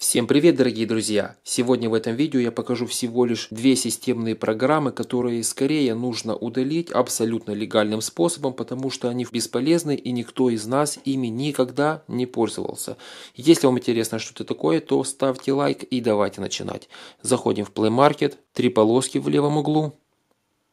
Всем привет, дорогие друзья! Сегодня в этом видео я покажу всего лишь две системные программы, которые скорее нужно удалить абсолютно легальным способом, потому что они бесполезны и никто из нас ими никогда не пользовался. Если вам интересно, что это такое, то ставьте лайк и давайте начинать. Заходим в Play Market, три полоски в левом углу,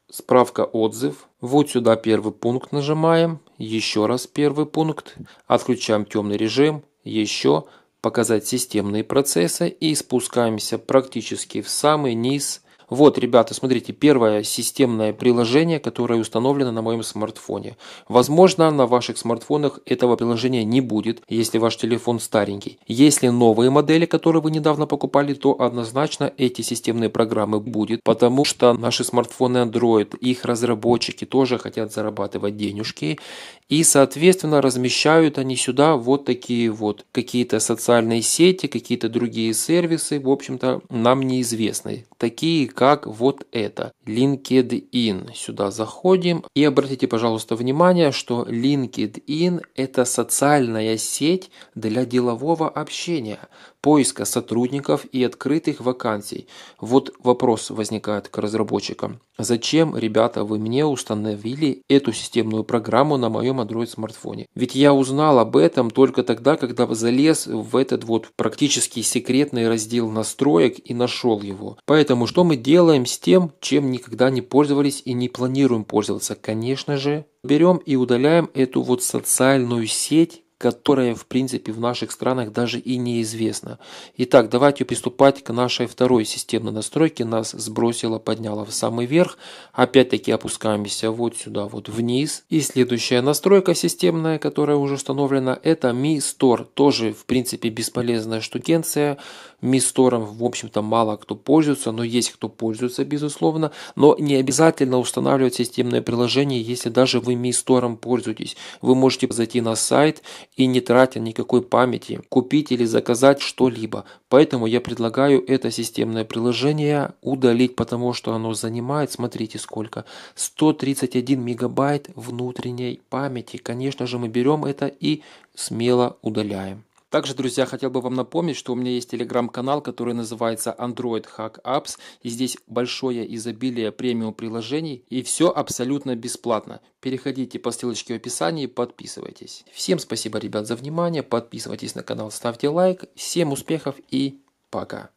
справка отзыв. Вот сюда первый пункт нажимаем, еще раз первый пункт, отключаем темный режим, еще, показать системные процессы и спускаемся практически в самый низ вот, ребята, смотрите, первое системное приложение, которое установлено на моем смартфоне. Возможно, на ваших смартфонах этого приложения не будет, если ваш телефон старенький. Если новые модели, которые вы недавно покупали, то однозначно эти системные программы будет, потому что наши смартфоны Android, их разработчики тоже хотят зарабатывать денежки, и, соответственно, размещают они сюда вот такие вот какие-то социальные сети, какие-то другие сервисы, в общем-то, нам неизвестные. Такие, как вот это. LinkedIn. Сюда заходим. И обратите, пожалуйста, внимание, что LinkedIn – это социальная сеть для делового общения, поиска сотрудников и открытых вакансий. Вот вопрос возникает к разработчикам. Зачем, ребята, вы мне установили эту системную программу на моем Android смартфоне? Ведь я узнал об этом только тогда, когда залез в этот вот практически секретный раздел настроек и нашел его. Поэтому что мы делаем? делаем с тем, чем никогда не пользовались и не планируем пользоваться. Конечно же, берем и удаляем эту вот социальную сеть, которая в принципе в наших странах даже и неизвестна. Итак, давайте приступать к нашей второй системной настройке. Нас сбросило, подняло в самый верх. Опять-таки опускаемся вот сюда, вот вниз. И следующая настройка системная, которая уже установлена, это Mi Store. Тоже в принципе бесполезная штукенция. Mi Store в общем-то мало кто пользуется, но есть кто пользуется безусловно. Но не обязательно устанавливать системное приложение, если даже вы Mi Store пользуетесь. Вы можете зайти на сайт и не тратя никакой памяти, купить или заказать что-либо. Поэтому я предлагаю это системное приложение удалить, потому что оно занимает, смотрите сколько, 131 мегабайт внутренней памяти. Конечно же мы берем это и смело удаляем. Также, друзья, хотел бы вам напомнить, что у меня есть телеграм-канал, который называется Android Hack Apps. И здесь большое изобилие премиум приложений. И все абсолютно бесплатно. Переходите по ссылочке в описании и подписывайтесь. Всем спасибо, ребят, за внимание. Подписывайтесь на канал, ставьте лайк. Всем успехов и пока.